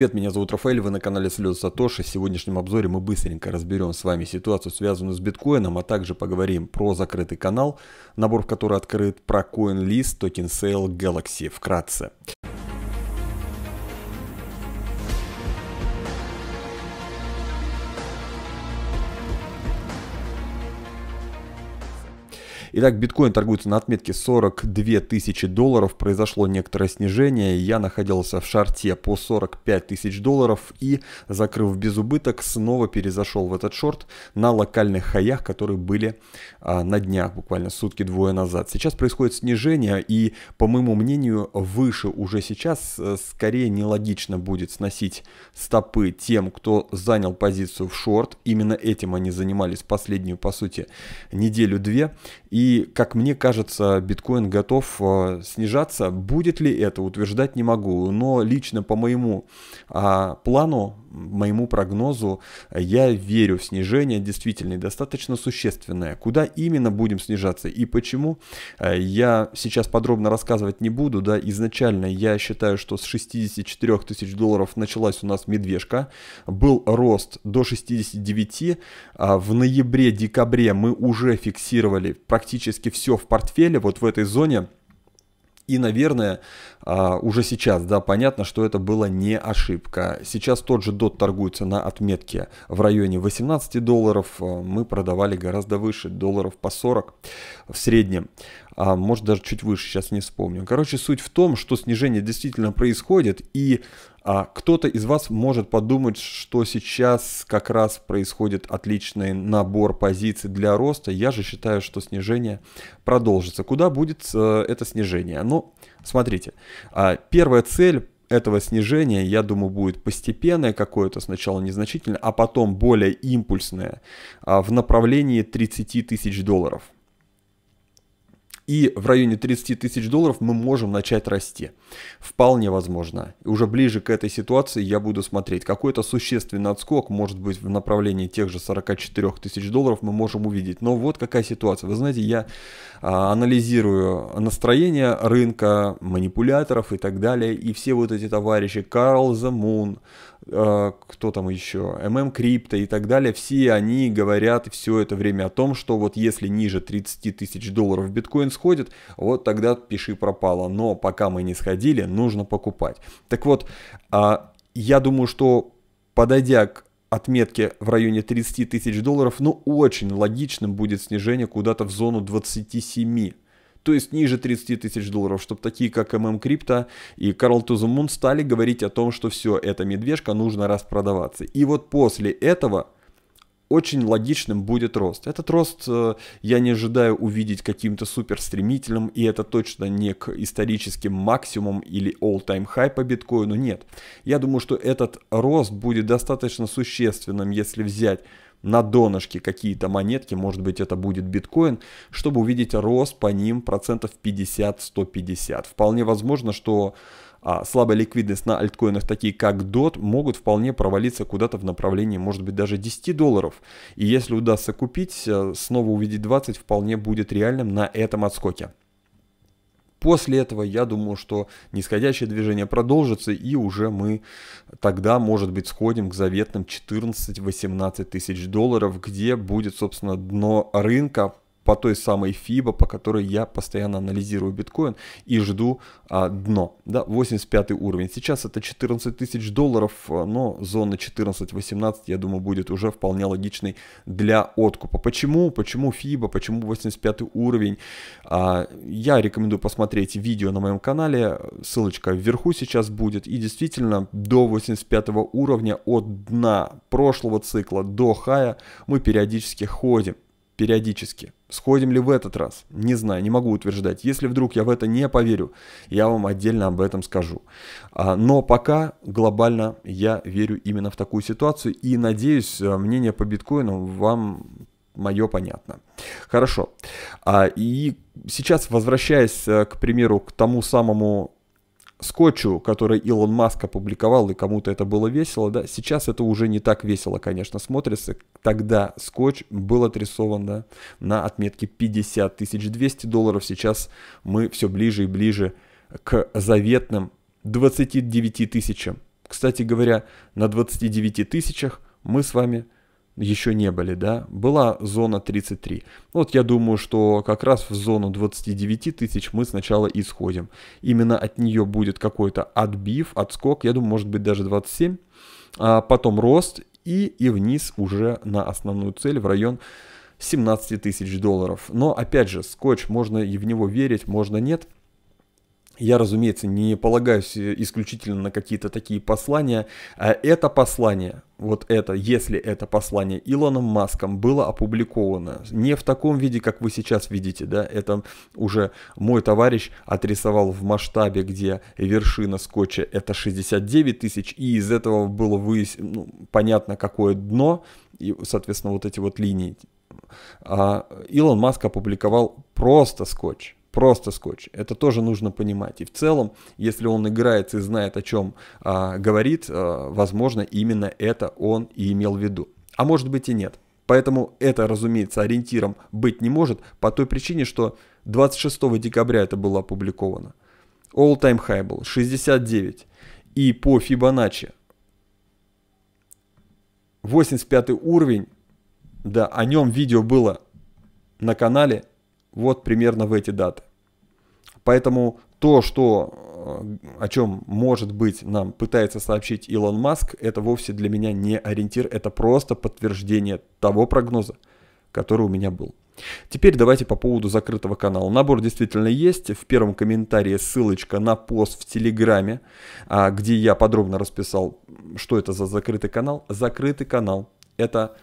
Привет, меня зовут Рафаэль, вы на канале Слез Сатоши. В сегодняшнем обзоре мы быстренько разберем с вами ситуацию, связанную с биткоином, а также поговорим про закрытый канал, набор в который открыт, про CoinList, Token Sale, Galaxy вкратце. Итак, биткоин торгуется на отметке 42 тысячи долларов. Произошло некоторое снижение. Я находился в шорте по 45 тысяч долларов и, закрыв без убыток, снова перезашел в этот шорт на локальных хаях, которые были а, на днях, буквально сутки-двое назад. Сейчас происходит снижение и, по моему мнению, выше уже сейчас э, скорее нелогично будет сносить стопы тем, кто занял позицию в шорт. Именно этим они занимались последнюю, по сути, неделю-две. И и, как мне кажется, биткоин готов а, снижаться. Будет ли это, утверждать не могу. Но лично по моему а, плану моему прогнозу я верю в снижение действительно достаточно существенное. Куда именно будем снижаться и почему, э, я сейчас подробно рассказывать не буду. Да, изначально я считаю, что с 64 тысяч долларов началась у нас медвежка. Был рост до 69. А в ноябре-декабре мы уже фиксировали практически все в портфеле, вот в этой зоне и, наверное, а, уже сейчас, да, понятно, что это была не ошибка. Сейчас тот же DOT торгуется на отметке в районе 18 долларов. А, мы продавали гораздо выше, долларов по 40 в среднем. А может даже чуть выше, сейчас не вспомню. Короче, суть в том, что снижение действительно происходит, и а кто-то из вас может подумать, что сейчас как раз происходит отличный набор позиций для роста. Я же считаю, что снижение продолжится. Куда будет э, это снижение? Ну, смотрите, а, первая цель этого снижения, я думаю, будет постепенное какое-то, сначала незначительное, а потом более импульсное а, в направлении 30 тысяч долларов – и в районе 30 тысяч долларов мы можем начать расти. Вполне возможно. И уже ближе к этой ситуации я буду смотреть. Какой-то существенный отскок, может быть, в направлении тех же 44 тысяч долларов мы можем увидеть. Но вот какая ситуация. Вы знаете, я а, анализирую настроение рынка, манипуляторов и так далее. И все вот эти товарищи, Карл Замун. Moon, Э, кто там еще, ММ Крипто и так далее, все они говорят все это время о том, что вот если ниже 30 тысяч долларов биткоин сходит, вот тогда пиши пропало. Но пока мы не сходили, нужно покупать. Так вот, а, я думаю, что подойдя к отметке в районе 30 тысяч долларов, ну очень логичным будет снижение куда-то в зону 27 то есть ниже 30 тысяч долларов, чтобы такие, как MM Крипто и Карл Тузумун стали говорить о том, что все, эта медвежка, нужно распродаваться. И вот после этого очень логичным будет рост. Этот рост э, я не ожидаю увидеть каким-то супер стремительным, и это точно не к историческим максимумам или all-time high по биткоину, нет. Я думаю, что этот рост будет достаточно существенным, если взять на донышке какие-то монетки, может быть это будет биткоин, чтобы увидеть рост по ним процентов 50-150. Вполне возможно, что а, слабая ликвидность на альткоинах, такие как DOT, могут вполне провалиться куда-то в направлении, может быть, даже 10 долларов. И если удастся купить, э, снова увидеть 20 вполне будет реальным на этом отскоке. После этого я думаю, что нисходящее движение продолжится, и уже мы тогда, может быть, сходим к заветным 14-18 тысяч долларов, где будет, собственно, дно рынка по той самой FIBA, по которой я постоянно анализирую биткоин и жду а, дно, да, 85 уровень. Сейчас это 14 тысяч долларов, а, но зона 14-18, я думаю, будет уже вполне логичной для откупа. Почему? Почему FIBA? Почему 85 уровень? А, я рекомендую посмотреть видео на моем канале, ссылочка вверху сейчас будет. И действительно, до 85 уровня от дна прошлого цикла до хая мы периодически ходим периодически. Сходим ли в этот раз? Не знаю, не могу утверждать. Если вдруг я в это не поверю, я вам отдельно об этом скажу. А, но пока глобально я верю именно в такую ситуацию и надеюсь, э, мнение по биткоину вам мое понятно. Хорошо. А, и сейчас, возвращаясь, э, к примеру, к тому самому скотчу, который Илон Маск опубликовал, и кому-то это было весело, да, сейчас это уже не так весело, конечно, смотрится. Тогда скотч был отрисован да, на отметке 50 тысяч 200 долларов, сейчас мы все ближе и ближе к заветным 29 тысячам. Кстати говоря, на 29 тысячах мы с вами – еще не были, да, была зона 33. Ну, вот я думаю, что как раз в зону 29 тысяч мы сначала исходим. Именно от нее будет какой-то отбив, отскок, я думаю, может быть даже 27, а потом рост и, и вниз уже на основную цель в район 17 тысяч долларов. Но опять же, скотч, можно и в него верить, можно нет – я, разумеется, не полагаюсь э, исключительно на какие-то такие послания. А это послание, вот это, если это послание Илоном Маском было опубликовано, не в таком виде, как вы сейчас видите, да, это уже мой товарищ отрисовал в масштабе, где вершина скотча это 69 тысяч, и из этого было выяс... ну, понятно, какое дно, и, соответственно, вот эти вот линии. А Илон Маск опубликовал просто скотч просто скотч. Это тоже нужно понимать. И в целом, если он играет и знает, о чем а, говорит, а, возможно, именно это он и имел в виду. А может быть и нет. Поэтому это, разумеется, ориентиром быть не может по той причине, что 26 декабря это было опубликовано. All Time High был 69. И по Fibonacci 85 уровень, да, о нем видео было на канале вот примерно в эти даты. Поэтому то, что, э, о чем, может быть, нам пытается сообщить Илон Маск, это вовсе для меня не ориентир, это просто подтверждение того прогноза, который у меня был. Теперь давайте по поводу закрытого канала. Набор действительно есть. В первом комментарии ссылочка на пост в Телеграме, а, где я подробно расписал, что это за закрытый канал. Закрытый канал – это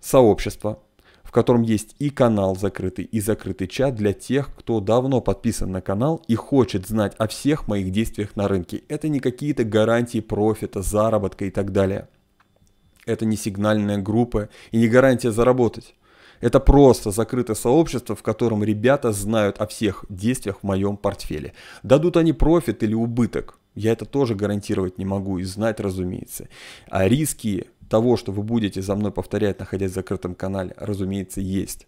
сообщество, в котором есть и канал закрытый, и закрытый чат для тех, кто давно подписан на канал и хочет знать о всех моих действиях на рынке. Это не какие-то гарантии профита, заработка и так далее. Это не сигнальная группа и не гарантия заработать. Это просто закрытое сообщество, в котором ребята знают о всех действиях в моем портфеле. Дадут они профит или убыток, я это тоже гарантировать не могу и знать, разумеется. А риски того, что вы будете за мной повторять, находясь в закрытом канале, разумеется, есть.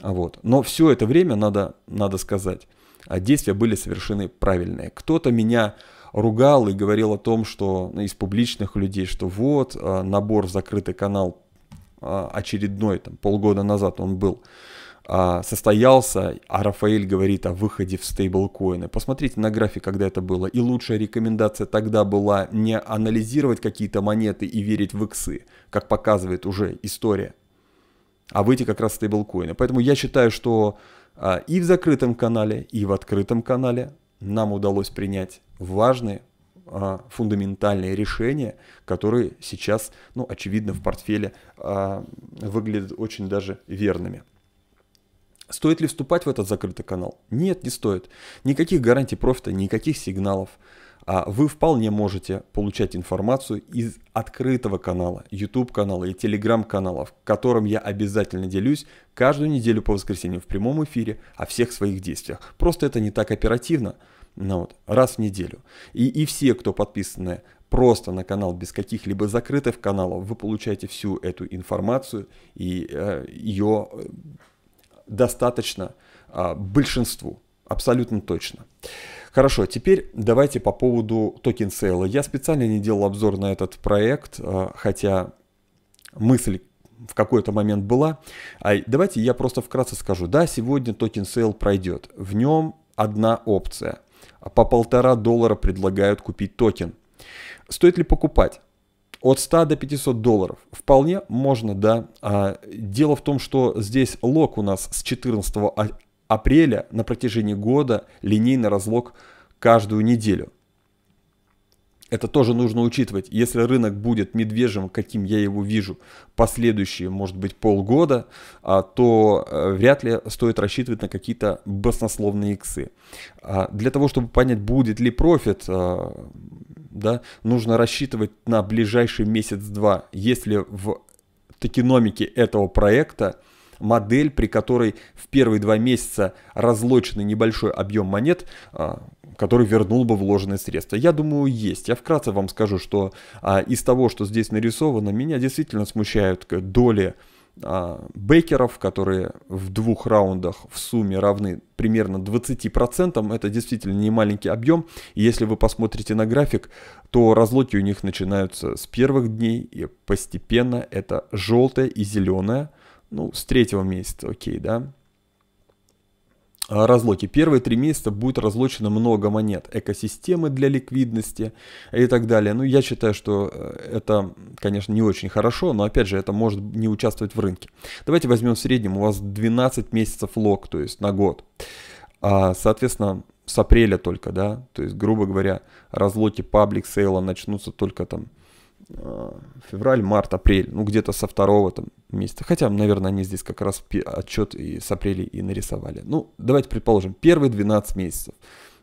А вот. Но все это время, надо, надо сказать, а действия были совершены правильные. Кто-то меня ругал и говорил о том, что ну, из публичных людей, что вот а, набор в закрытый канал а, очередной, там, полгода назад он был, а, состоялся, а Рафаэль говорит о выходе в стейблкоины. Посмотрите на график, когда это было. И лучшая рекомендация тогда была не анализировать какие-то монеты и верить в иксы, как показывает уже история, а выйти как раз в стейблкоины. Поэтому я считаю, что а, и в закрытом канале, и в открытом канале нам удалось принять важные а, фундаментальные решения, которые сейчас, ну, очевидно, в портфеле выглядят очень даже верными. Стоит ли вступать в этот закрытый канал? Нет, не стоит. Никаких гарантий профита, никаких сигналов. А вы вполне можете получать информацию из открытого канала, YouTube канала и Telegram каналов, которым я обязательно делюсь каждую неделю по воскресеньям в прямом эфире о всех своих действиях. Просто это не так оперативно, ну вот, раз в неделю. И, и все, кто подписаны просто на канал без каких-либо закрытых каналов, вы получаете всю эту информацию и э, ее достаточно а, большинству, абсолютно точно. Хорошо, теперь давайте по поводу токен сейла. Я специально не делал обзор на этот проект, а, хотя мысль в какой-то момент была. А давайте я просто вкратце скажу. Да, сегодня токен сейл пройдет. В нем одна опция. По полтора доллара предлагают купить токен. Стоит ли покупать? От 100 до 500 долларов. Вполне можно, да. А, дело в том, что здесь лог у нас с 14 а, апреля на протяжении года линейный разлог каждую неделю это тоже нужно учитывать. Если рынок будет медвежьим, каким я его вижу, последующие, может быть, полгода, а, то э, вряд ли стоит рассчитывать на какие-то баснословные иксы. А, для того, чтобы понять, будет ли профит, а, да, нужно рассчитывать на ближайший месяц-два. Если в токеномике этого проекта – модель, при которой в первые два месяца разлоченный небольшой объем монет а, который вернул бы вложенные средства. Я думаю, есть. Я вкратце вам скажу, что а, из того, что здесь нарисовано, меня действительно смущают доли а, которые в двух раундах в сумме равны примерно 20%. Это действительно не маленький объем. И если вы посмотрите на график, то разлоки у них начинаются с первых дней и постепенно это желтое и зеленое – ну, с третьего месяца, окей, да, а, разлоки. Первые три месяца будет разлочено много монет, экосистемы для ликвидности и так далее. Ну, я считаю, что э, это, конечно, не очень хорошо, но, опять же, это может не участвовать в рынке. Давайте возьмем в среднем, у вас 12 месяцев лог, то есть на год. А, соответственно, с апреля только, да, то есть, грубо говоря, разлоки паблик сейла начнутся только там а, февраль, март, апрель, ну где-то со второго там месяца. Хотя, наверное, они здесь как раз отчет и с апреля и нарисовали. Ну, давайте предположим, первые 12 месяцев.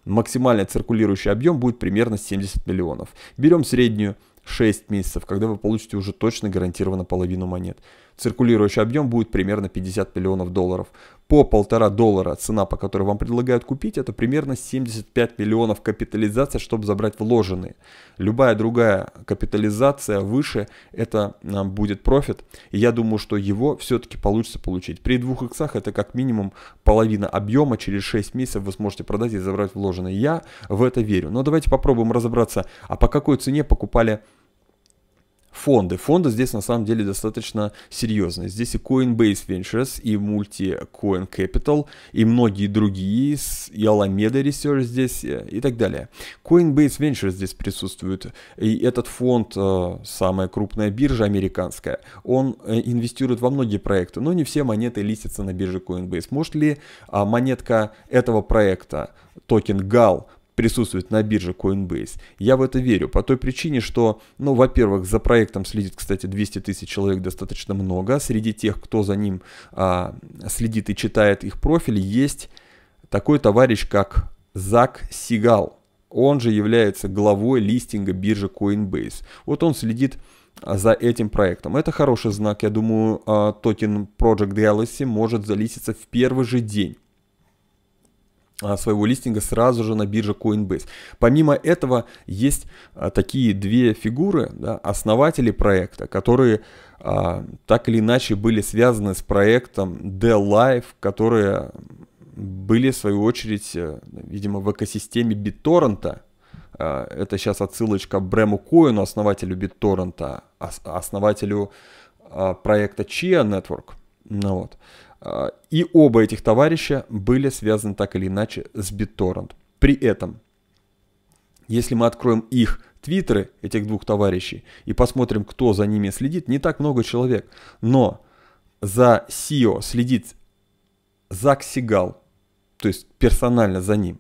максимальный циркулирующий объем будет примерно 70 миллионов. Берем среднюю 6 месяцев, когда вы получите уже точно гарантированно половину монет. Циркулирующий объем будет примерно 50 миллионов долларов по полтора доллара цена, по которой вам предлагают купить, это примерно 75 миллионов капитализация, чтобы забрать вложенные. Любая другая капитализация выше, это будет профит. И я думаю, что его все-таки получится получить. При двух иксах это как минимум половина объема. Через 6 месяцев вы сможете продать и забрать вложенные. Я в это верю. Но давайте попробуем разобраться, а по какой цене покупали фонды. Фонды здесь на самом деле достаточно серьезные. Здесь и Coinbase Ventures, и Multicoin Capital, и многие другие, и Alameda Research здесь, э, и так далее. Coinbase Ventures здесь присутствует, и этот фонд, э, самая крупная биржа американская, он э, инвестирует во многие проекты, но не все монеты листятся на бирже Coinbase. Может ли а, монетка этого проекта, токен GAL, присутствует на бирже Coinbase. Я в это верю по той причине, что, ну, во-первых, за проектом следит, кстати, 200 тысяч человек достаточно много. Среди тех, кто за ним а, следит и читает их профиль, есть такой товарищ, как Зак Сигал. Он же является главой листинга биржи Coinbase. Вот он следит а, за этим проектом. Это хороший знак. Я думаю, а, токен Project Galaxy может залиститься в первый же день. А, своего листинга сразу же на бирже Coinbase. Помимо этого есть а, такие две фигуры, да, основатели проекта, которые а, так или иначе были связаны с проектом The Life, которые были в свою очередь, э, видимо, в экосистеме BitTorrent. А, это сейчас отсылочка Брэму Коину, основателю BitTorrent, основателю проекта Chia Network. Ну, вот. А, и оба этих товарища были связаны так или иначе с BitTorrent. При этом, если мы откроем их твиттеры, этих двух товарищей, и посмотрим, кто за ними следит, не так много человек. Но за SEO следит Зак Сигал, то есть персонально за ним.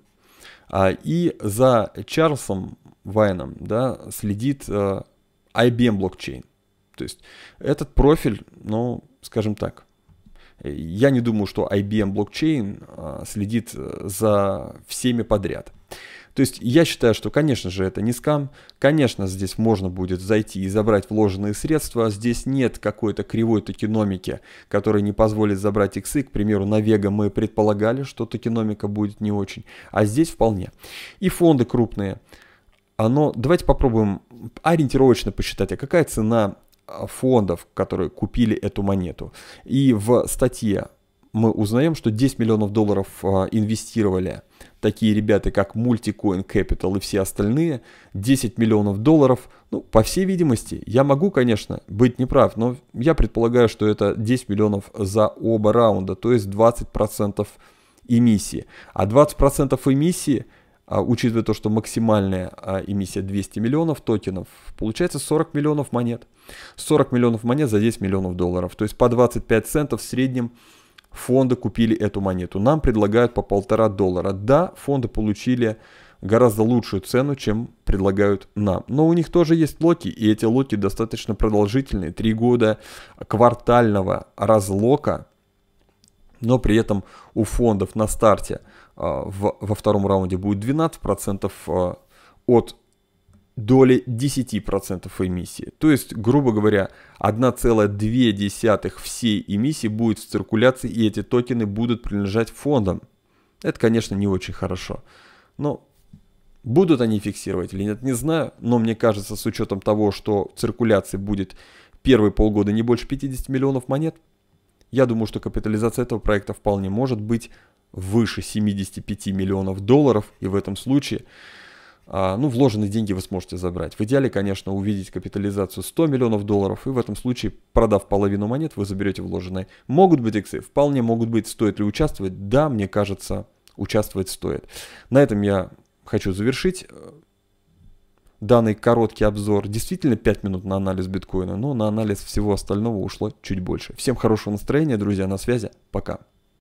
А, и за Чарльзом Вайном да, следит э, IBM блокчейн. То есть этот профиль, ну, скажем так, я не думаю, что IBM Blockchain а, следит э, за всеми подряд. То есть я считаю, что, конечно же, это не скам. Конечно, здесь можно будет зайти и забрать вложенные средства. Здесь нет какой-то кривой токеномики, которая не позволит забрать иксы. К примеру, на Вега мы предполагали, что токеномика будет не очень. А здесь вполне. И фонды крупные. Оно, давайте попробуем ориентировочно посчитать, а какая цена фондов, которые купили эту монету. И в статье мы узнаем, что 10 миллионов долларов а, инвестировали такие ребята, как Multicoin Capital и все остальные, 10 миллионов долларов, ну, по всей видимости, я могу, конечно, быть неправ, но я предполагаю, что это 10 миллионов за оба раунда, то есть 20% эмиссии. А 20% эмиссии – а, учитывая то, что максимальная а, эмиссия 200 миллионов токенов, получается 40 миллионов монет. 40 миллионов монет за 10 миллионов долларов. То есть по 25 центов в среднем фонды купили эту монету. Нам предлагают по полтора доллара. Да, фонды получили гораздо лучшую цену, чем предлагают нам. Но у них тоже есть локи, и эти локи достаточно продолжительные. Три года квартального разлока, но при этом у фондов на старте – а, в, во втором раунде будет 12% а, от доли 10% эмиссии. То есть, грубо говоря, 1,2 всей эмиссии будет в циркуляции, и эти токены будут принадлежать фондам. Это, конечно, не очень хорошо. Но будут они фиксировать или нет, не знаю. Но мне кажется, с учетом того, что циркуляции будет первые полгода не больше 50 миллионов монет, я думаю, что капитализация этого проекта вполне может быть выше 75 миллионов долларов, и в этом случае а, ну, вложенные деньги вы сможете забрать. В идеале, конечно, увидеть капитализацию 100 миллионов долларов, и в этом случае, продав половину монет, вы заберете вложенные. Могут быть иксы, вполне могут быть, стоит ли участвовать? Да, мне кажется, участвовать стоит. На этом я хочу завершить данный короткий обзор. Действительно 5 минут на анализ биткоина, но на анализ всего остального ушло чуть больше. Всем хорошего настроения, друзья, на связи, пока.